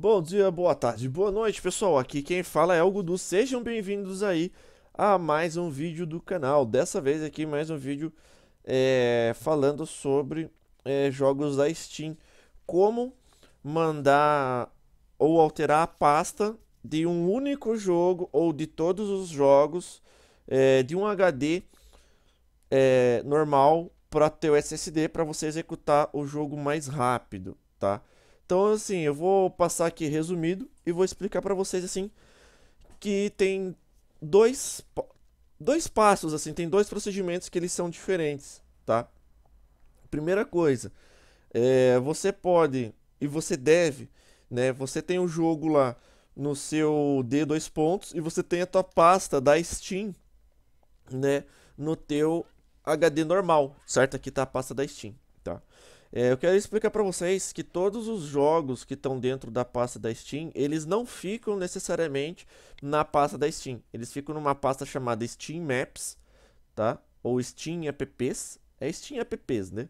Bom dia, boa tarde, boa noite, pessoal. Aqui quem fala é o Gudu. Sejam bem-vindos aí a mais um vídeo do canal. Dessa vez aqui mais um vídeo é, falando sobre é, jogos da Steam. Como mandar ou alterar a pasta de um único jogo ou de todos os jogos é, de um HD é, normal para teu SSD para você executar o jogo mais rápido, tá? Então, assim, eu vou passar aqui resumido e vou explicar para vocês, assim, que tem dois, dois passos, assim, tem dois procedimentos que eles são diferentes, tá? Primeira coisa, é, você pode e você deve, né? Você tem o um jogo lá no seu D dois pontos e você tem a tua pasta da Steam, né? No teu HD normal, certo? Aqui tá a pasta da Steam. É, eu quero explicar para vocês que todos os jogos que estão dentro da pasta da Steam, eles não ficam necessariamente na pasta da Steam. Eles ficam numa pasta chamada Steam Maps, tá? Ou Steam Apps. É Steam Apps, né?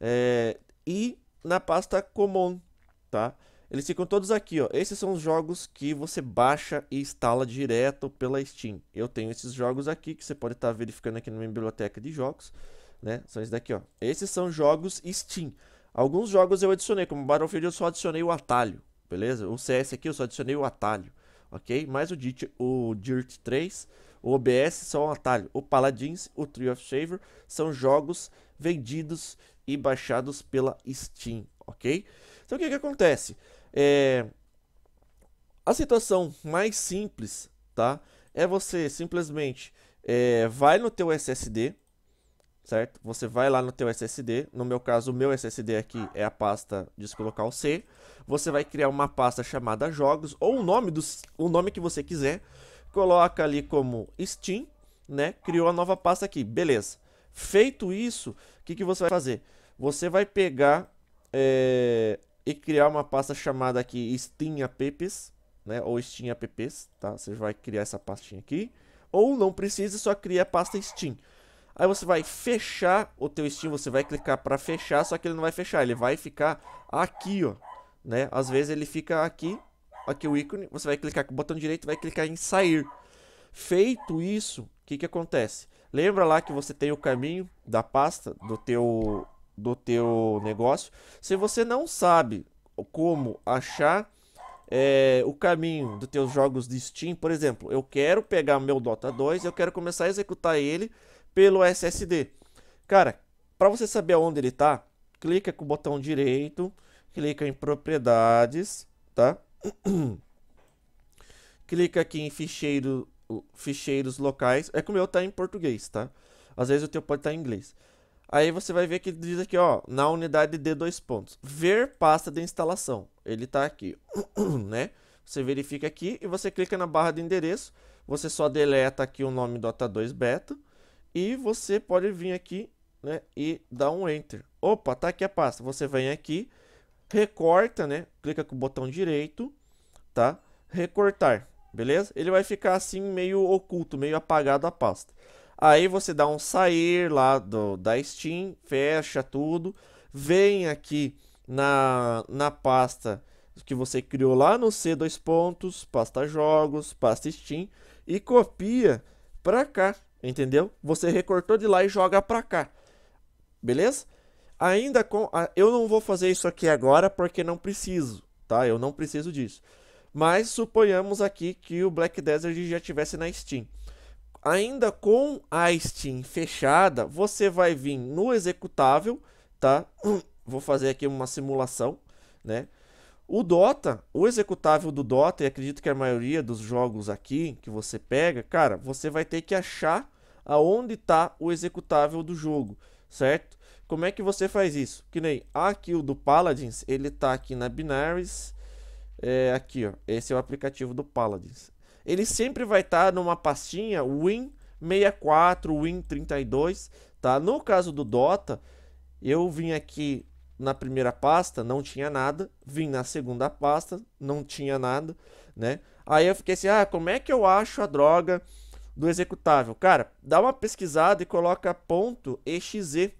É, e na pasta Common, tá? Eles ficam todos aqui, ó. Esses são os jogos que você baixa e instala direto pela Steam. Eu tenho esses jogos aqui que você pode estar tá verificando aqui na minha biblioteca de jogos né? São esses daqui, ó. Esses são jogos Steam. Alguns jogos eu adicionei, como Battlefield eu só adicionei o atalho, beleza? O CS aqui eu só adicionei o atalho, ok? Mais o Dirt, o Dirt 3, o OBS são um atalho. O Paladins, o Tree of Shaver são jogos vendidos e baixados pela Steam, ok? Então o que que acontece? É... A situação mais simples, tá? É você simplesmente é... vai no teu SSD, certo? Você vai lá no teu SSD, no meu caso o meu SSD aqui é a pasta colocar o C. Você vai criar uma pasta chamada jogos ou o nome do o nome que você quiser. Coloca ali como Steam, né? Criou a nova pasta aqui, beleza? Feito isso, o que, que você vai fazer? Você vai pegar é, e criar uma pasta chamada aqui Steam Apps, né? Ou Steam Apps, tá? Você vai criar essa pastinha aqui. Ou não precisa, só cria a pasta Steam. Aí você vai fechar o teu Steam, você vai clicar para fechar, só que ele não vai fechar, ele vai ficar aqui, ó, né? Às vezes ele fica aqui, aqui o ícone, você vai clicar com o botão direito, vai clicar em sair. Feito isso, o que que acontece? Lembra lá que você tem o caminho da pasta do teu do teu negócio. Se você não sabe como achar é, o caminho dos teus jogos de Steam, por exemplo, eu quero pegar meu Dota 2, eu quero começar a executar ele pelo SSD. Cara, para você saber aonde ele está, clica com o botão direito, clica em propriedades, tá? clica aqui em ficheiro, ficheiros locais. É que o meu tá em português, tá? Às vezes o teu pode estar tá em inglês. Aí você vai ver que diz aqui, ó, na unidade de dois pontos. Ver pasta de instalação. Ele tá aqui, né? Você verifica aqui e você clica na barra de endereço. Você só deleta aqui o nome do 2 Beta. E você pode vir aqui né, e dar um Enter. Opa, tá aqui a pasta. Você vem aqui, recorta, né? Clica com o botão direito, tá? Recortar, beleza? Ele vai ficar assim meio oculto, meio apagado a pasta. Aí você dá um sair lá do, da Steam, fecha tudo, vem aqui na, na pasta que você criou lá no C dois pontos, pasta jogos, pasta Steam e copia para cá, entendeu? Você recortou de lá e joga para cá, beleza? Ainda com, eu não vou fazer isso aqui agora porque não preciso, tá? Eu não preciso disso. Mas suponhamos aqui que o Black Desert já tivesse na Steam. Ainda com a Steam fechada, você vai vir no executável, tá? Vou fazer aqui uma simulação, né? O Dota, o executável do Dota, e acredito que a maioria dos jogos aqui que você pega, cara, você vai ter que achar aonde está o executável do jogo, certo? Como é que você faz isso? Que nem aqui o do Paladins, ele está aqui na Binaries, é, aqui ó, esse é o aplicativo do Paladins. Ele sempre vai estar tá numa pastinha Win64, Win32, tá? No caso do Dota, eu vim aqui na primeira pasta, não tinha nada, vim na segunda pasta, não tinha nada, né? Aí eu fiquei assim, ah, como é que eu acho a droga do executável. Cara, dá uma pesquisada e coloca ponto .exe,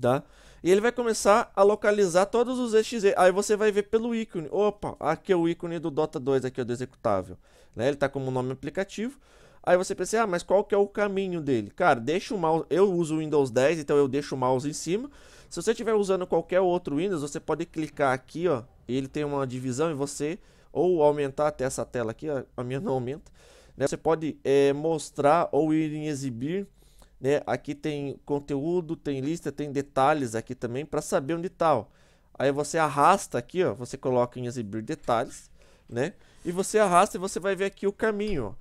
tá? E ele vai começar a localizar todos os exe. Aí você vai ver pelo ícone. Opa, aqui é o ícone do Dota 2, aqui é o do executável. Né? Ele está como nome aplicativo. Aí você pensa, ah, mas qual que é o caminho dele? Cara, deixa o mouse... Eu uso o Windows 10, então eu deixo o mouse em cima. Se você estiver usando qualquer outro Windows, você pode clicar aqui, ó. Ele tem uma divisão e você... Ou aumentar até essa tela aqui, ó, a minha não aumenta né? Você pode é, mostrar ou ir em exibir. Né? Aqui tem conteúdo, tem lista, tem detalhes aqui também para saber onde está. Aí você arrasta aqui, ó, você coloca em exibir detalhes, né? E você arrasta e você vai ver aqui o caminho.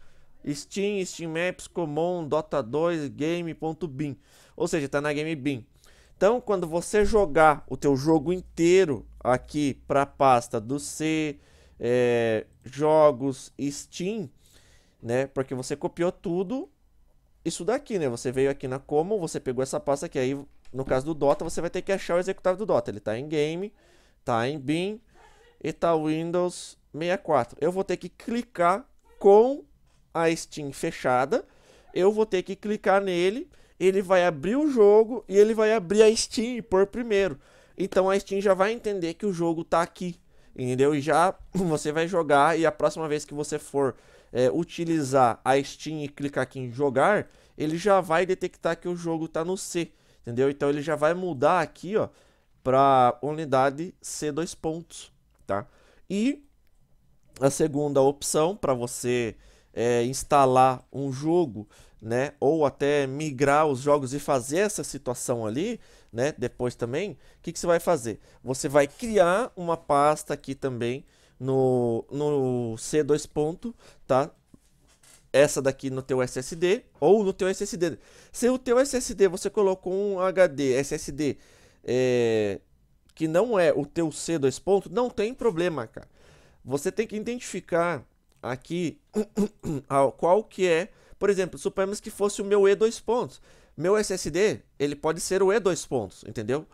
Ó. Steam, Steam Maps, Common, Dota 2, Game.bin. Ou seja, está na Game Bin. Então, quando você jogar o teu jogo inteiro aqui para a pasta do C, é, jogos Steam, né? Porque você copiou tudo isso daqui, né? Você veio aqui na Common, você pegou essa pasta que aí, no caso do Dota, você vai ter que achar o executável do Dota. Ele tá em Game, tá em Bin e tá Windows 64. Eu vou ter que clicar com a Steam fechada, eu vou ter que clicar nele, ele vai abrir o jogo e ele vai abrir a Steam por primeiro. Então a Steam já vai entender que o jogo tá aqui, entendeu? E já você vai jogar e a próxima vez que você for é, utilizar a Steam e clicar aqui em jogar, ele já vai detectar que o jogo está no C, entendeu? Então ele já vai mudar aqui, ó, para unidade C2 pontos, tá? E a segunda opção para você é, instalar um jogo, né, ou até migrar os jogos e fazer essa situação ali, né, depois também, o que, que você vai fazer? Você vai criar uma pasta aqui também no, no C2 ponto, tá? Essa daqui no teu SSD ou no teu SSD. Se o teu SSD você colocou um HD SSD é, que não é o teu C2 ponto, não tem problema, cara. Você tem que identificar aqui qual que é, por exemplo, suponhamos que fosse o meu E2 pontos. Meu SSD, ele pode ser o E2 pontos, entendeu?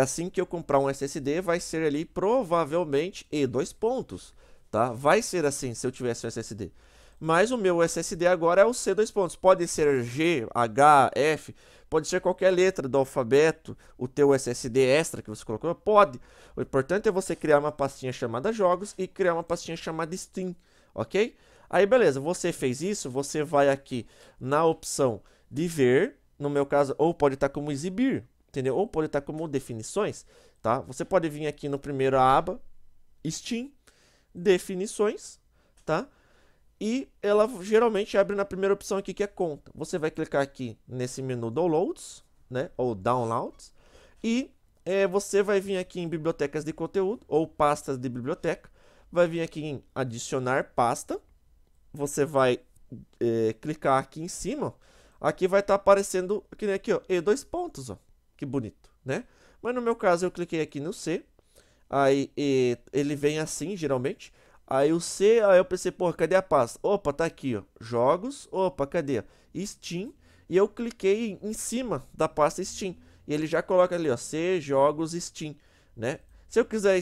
assim que eu comprar um SSD, vai ser ali provavelmente e dois pontos, tá? Vai ser assim se eu tivesse um SSD. Mas o meu SSD agora é o C dois pontos. Pode ser G, H, F, pode ser qualquer letra do alfabeto, o teu SSD extra que você colocou, pode. O importante é você criar uma pastinha chamada jogos e criar uma pastinha chamada Steam, OK? Aí beleza, você fez isso, você vai aqui na opção de ver, no meu caso, ou pode estar como exibir, entendeu? Ou pode estar como definições, tá? Você pode vir aqui no primeiro aba, Steam, definições, tá? E ela geralmente abre na primeira opção aqui que é conta. Você vai clicar aqui nesse menu downloads, né? Ou downloads. E é, você vai vir aqui em bibliotecas de conteúdo ou pastas de biblioteca. Vai vir aqui em adicionar pasta. Você vai é, clicar aqui em cima. Aqui vai estar tá aparecendo, que nem aqui, ó, e dois pontos, ó que bonito, né? Mas no meu caso eu cliquei aqui no C, aí ele vem assim geralmente, aí o C, aí eu pensei, porra, cadê a pasta? Opa, tá aqui, ó, jogos, opa, cadê? Steam, e eu cliquei em cima da pasta Steam, e ele já coloca ali, ó, C, jogos, Steam, né? Se eu quiser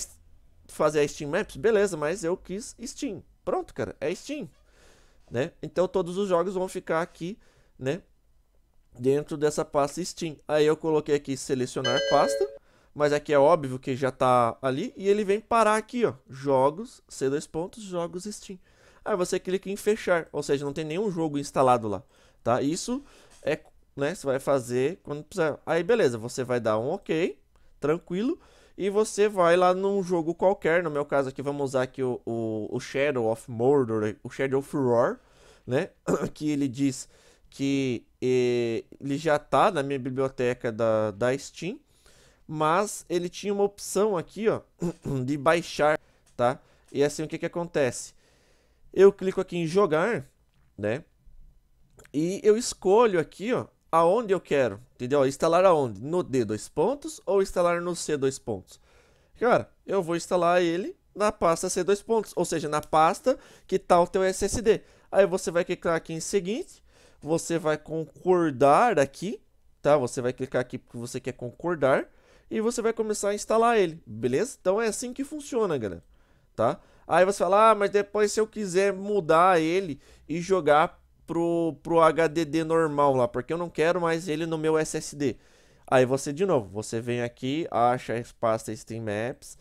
fazer a Steam Maps, beleza, mas eu quis Steam, pronto, cara, é Steam, né? Então todos os jogos vão ficar aqui, né? dentro dessa pasta Steam. Aí eu coloquei aqui selecionar pasta, mas aqui é óbvio que já está ali, e ele vem parar aqui, ó, jogos, C2 pontos, jogos Steam. Aí você clica em fechar, ou seja, não tem nenhum jogo instalado lá, tá? Isso é, né, você vai fazer quando precisar. Aí beleza, você vai dar um OK, tranquilo, e você vai lá num jogo qualquer, no meu caso aqui vamos usar aqui o, o, o Shadow of Mordor, o Shadow of Roar, né? que ele diz que e ele já está na minha biblioteca da, da Steam, mas ele tinha uma opção aqui, ó, de baixar, tá? E assim, o que que acontece? Eu clico aqui em jogar, né? E eu escolho aqui, ó, aonde eu quero, entendeu? Instalar aonde? No D dois pontos ou instalar no C dois pontos? Cara, eu vou instalar ele na pasta C dois pontos, ou seja, na pasta que tá o teu SSD. Aí você vai clicar aqui em seguinte, você vai concordar aqui, tá? Você vai clicar aqui porque você quer concordar e você vai começar a instalar ele, beleza? Então é assim que funciona, galera, tá? Aí você fala, ah, mas depois se eu quiser mudar ele e jogar pro, pro HDD normal lá, porque eu não quero mais ele no meu SSD. Aí você, de novo, você vem aqui, acha a pasta Steam Maps,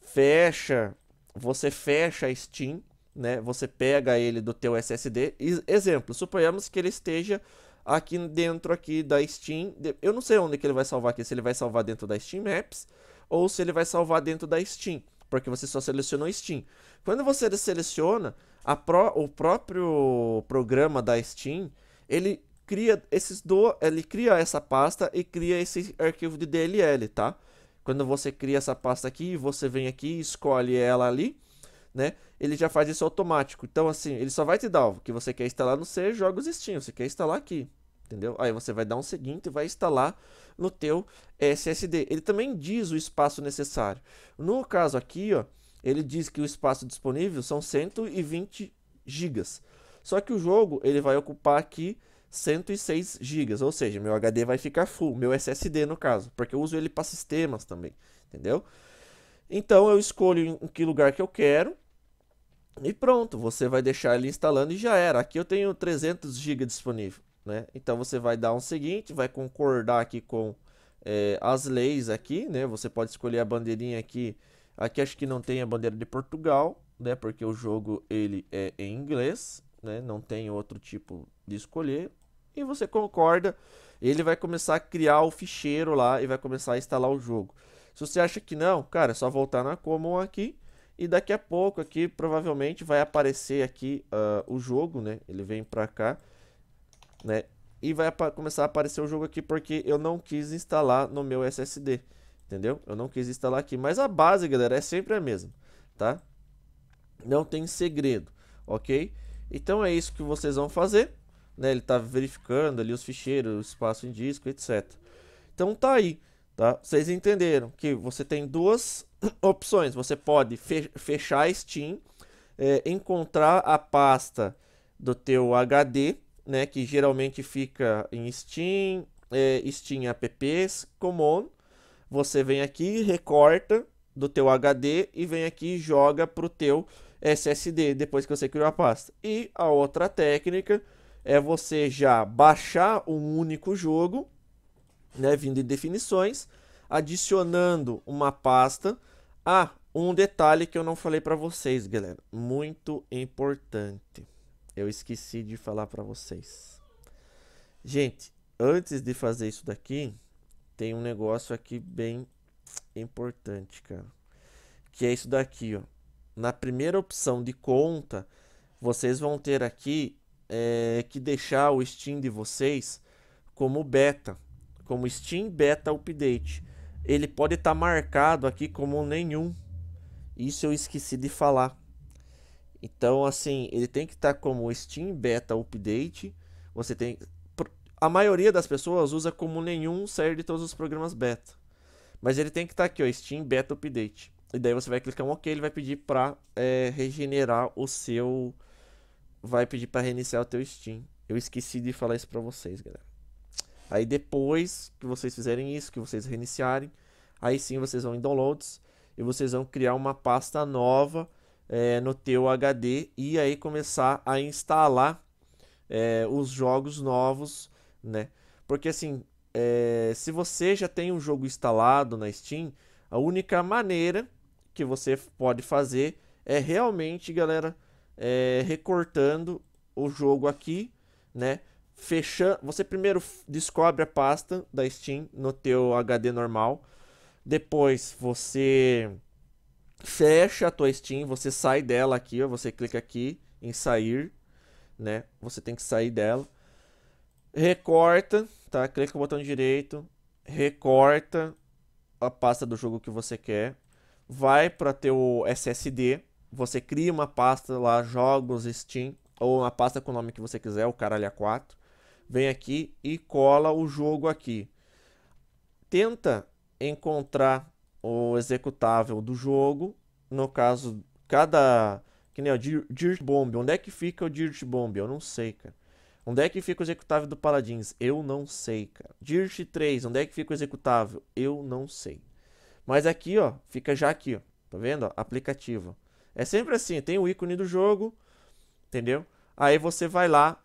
fecha, você fecha a Steam, né? Você pega ele do teu SSD. Exemplo, suponhamos que ele esteja aqui dentro aqui da Steam. Eu não sei onde que ele vai salvar aqui, se ele vai salvar dentro da Steam Maps ou se ele vai salvar dentro da Steam, porque você só selecionou Steam. Quando você seleciona pro, o próprio programa da Steam, ele cria esses do, ele cria essa pasta e cria esse arquivo de DLL, tá? Quando você cria essa pasta aqui, você vem aqui e escolhe ela ali né? Ele já faz isso automático. Então, assim, ele só vai te dar o que você quer instalar no C, jogo existindo Steam. Você quer instalar aqui, entendeu? Aí você vai dar um seguinte e vai instalar no teu SSD. Ele também diz o espaço necessário. No caso aqui, ó, ele diz que o espaço disponível são 120 GB. Só que o jogo ele vai ocupar aqui 106 GB, ou seja, meu HD vai ficar full, meu SSD no caso, porque eu uso ele para sistemas também, entendeu? Então eu escolho em que lugar que eu quero, e pronto, você vai deixar ele instalando e já era. Aqui eu tenho 300 GB disponível, né? Então você vai dar um seguinte, vai concordar aqui com é, as leis aqui, né? Você pode escolher a bandeirinha aqui. Aqui acho que não tem a bandeira de Portugal, né? Porque o jogo ele é em inglês, né? Não tem outro tipo de escolher. E você concorda, ele vai começar a criar o ficheiro lá e vai começar a instalar o jogo. Se você acha que não, cara, é só voltar na Common aqui e daqui a pouco aqui provavelmente vai aparecer aqui uh, o jogo, né? Ele vem pra cá, né? E vai começar a aparecer o jogo aqui porque eu não quis instalar no meu SSD, entendeu? Eu não quis instalar aqui, mas a base, galera, é sempre a mesma, tá? Não tem segredo, ok? Então é isso que vocês vão fazer, né? Ele tá verificando ali os ficheiros, o espaço em disco, etc. Então tá aí, tá? Vocês entenderam que você tem duas opções. Você pode fechar a Steam, é, encontrar a pasta do teu HD, né, que geralmente fica em Steam, é, Steam Apps, Common. Você vem aqui, recorta do teu HD e vem aqui e joga para o teu SSD depois que você criou a pasta. E a outra técnica é você já baixar um único jogo, né, vindo em definições, adicionando uma pasta ah, um detalhe que eu não falei para vocês, galera, muito importante. Eu esqueci de falar para vocês. Gente, antes de fazer isso daqui, tem um negócio aqui bem importante, cara. Que é isso daqui, ó. Na primeira opção de conta, vocês vão ter aqui é, que deixar o Steam de vocês como beta, como Steam Beta Update ele pode estar tá marcado aqui como nenhum. Isso eu esqueci de falar. Então, assim, ele tem que estar tá como Steam Beta Update. Você tem. A maioria das pessoas usa como nenhum sair de todos os programas beta. Mas ele tem que estar tá aqui, ó, Steam Beta Update. E daí você vai clicar em OK, ele vai pedir para é, regenerar o seu. Vai pedir para reiniciar o teu Steam. Eu esqueci de falar isso para vocês, galera. Aí depois que vocês fizerem isso, que vocês reiniciarem, aí sim vocês vão em downloads e vocês vão criar uma pasta nova é, no teu HD e aí começar a instalar é, os jogos novos, né? Porque assim, é, se você já tem um jogo instalado na Steam, a única maneira que você pode fazer é realmente, galera, recortando o jogo aqui, né? fechando, você primeiro descobre a pasta da Steam no teu HD normal. Depois você fecha a tua Steam, você sai dela aqui, ó, você clica aqui em sair, né? Você tem que sair dela. Recorta, tá? Clica o botão direito, recorta a pasta do jogo que você quer. Vai para teu SSD, você cria uma pasta lá, jogos Steam ou uma pasta com o nome que você quiser, o caralho a 4 vem aqui e cola o jogo aqui. Tenta encontrar o executável do jogo, no caso, cada que nem o Dirt Bomb, onde é que fica o Dirt Bomb? Eu não sei, cara. Onde é que fica o executável do Paladins? Eu não sei, cara. Dirt 3, onde é que fica o executável? Eu não sei. Mas aqui, ó, fica já aqui, ó. Tá vendo? Ó, aplicativo. É sempre assim, tem o ícone do jogo, entendeu? Aí você vai lá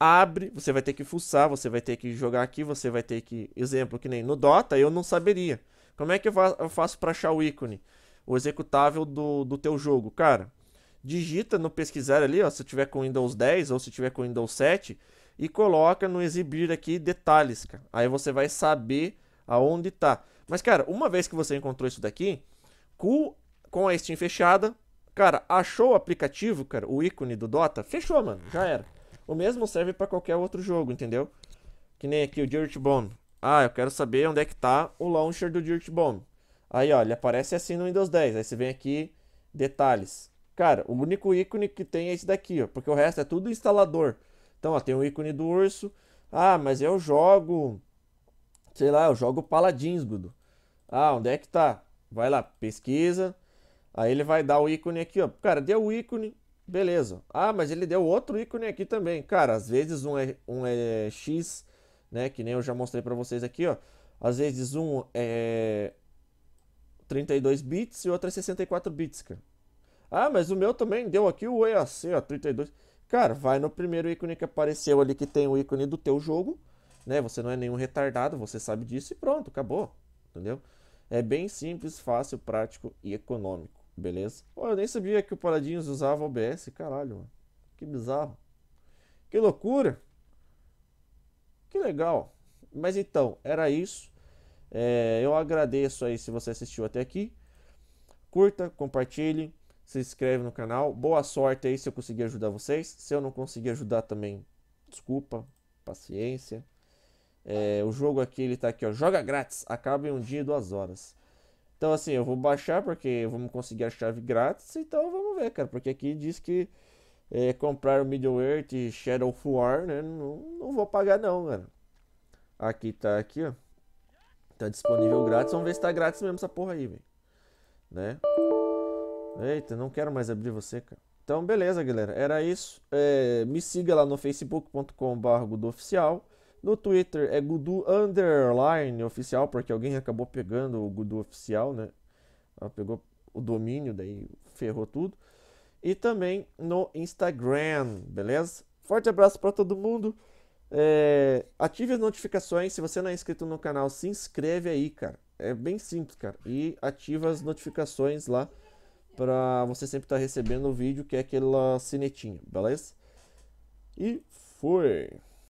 abre, você vai ter que fuçar, você vai ter que jogar aqui, você vai ter que. Exemplo, que nem no Dota, eu não saberia. Como é que eu faço para achar o ícone? O executável do, do teu jogo? Cara, digita no pesquisar ali, ó, se tiver com Windows 10 ou se tiver com Windows 7 e coloca no exibir aqui detalhes, cara. Aí você vai saber aonde tá. Mas cara, uma vez que você encontrou isso daqui, com, a Steam fechada, cara, achou o aplicativo, cara, o ícone do Dota, fechou, mano, já era. O mesmo serve para qualquer outro jogo, entendeu? Que nem aqui o Dirt Bomb. Ah, eu quero saber onde é que tá o launcher do Dirt Bomb. Aí, ó, ele aparece assim no Windows 10. Aí você vem aqui, detalhes. Cara, o único ícone que tem é esse daqui, ó, porque o resto é tudo instalador. Então, ó, tem o ícone do urso. Ah, mas eu jogo, sei lá, eu jogo Paladins, Gudo. Ah, onde é que tá? Vai lá, pesquisa. Aí ele vai dar o ícone aqui, ó. Cara, deu o ícone, Beleza. Ah, mas ele deu outro ícone aqui também. Cara, às vezes um é, um é X, né? Que nem eu já mostrei para vocês aqui, ó. Às vezes um é 32 bits e outro é 64 bits, cara. Ah, mas o meu também deu aqui o EAC, ó, 32. Cara, vai no primeiro ícone que apareceu ali que tem o ícone do teu jogo, né? Você não é nenhum retardado, você sabe disso e pronto, acabou, entendeu? É bem simples, fácil, prático e econômico. Beleza? Olha, eu nem sabia que o Paradinhos usava OBS, caralho, mano. Que bizarro. Que loucura. Que legal. Mas então, era isso. É, eu agradeço aí se você assistiu até aqui. Curta, compartilhe, se inscreve no canal. Boa sorte aí se eu conseguir ajudar vocês. Se eu não conseguir ajudar também, desculpa, paciência. É, o jogo aqui, ele tá aqui, ó. Joga grátis. Acaba em um dia e duas horas. Então, assim, eu vou baixar porque vamos conseguir a chave grátis. Então, vamos ver, cara. Porque aqui diz que é, comprar o middleware e Shadow War, né? Não, não vou pagar, não, cara. Aqui tá, aqui, ó. Tá disponível grátis. Vamos ver se tá grátis mesmo essa porra aí, velho. Né? Eita, não quero mais abrir você, cara. Então, beleza, galera. Era isso. É, me siga lá no facebook.com.br oficial. No Twitter é Gudu Underline Oficial, porque alguém acabou pegando o Gudu Oficial, né? Ela pegou o domínio, daí ferrou tudo. E também no Instagram, beleza? Forte abraço para todo mundo. É, ative as notificações. Se você não é inscrito no canal, se inscreve aí, cara. É bem simples, cara. E ativa as notificações lá para você sempre estar tá recebendo o vídeo, que é aquela sinetinha, beleza? E foi!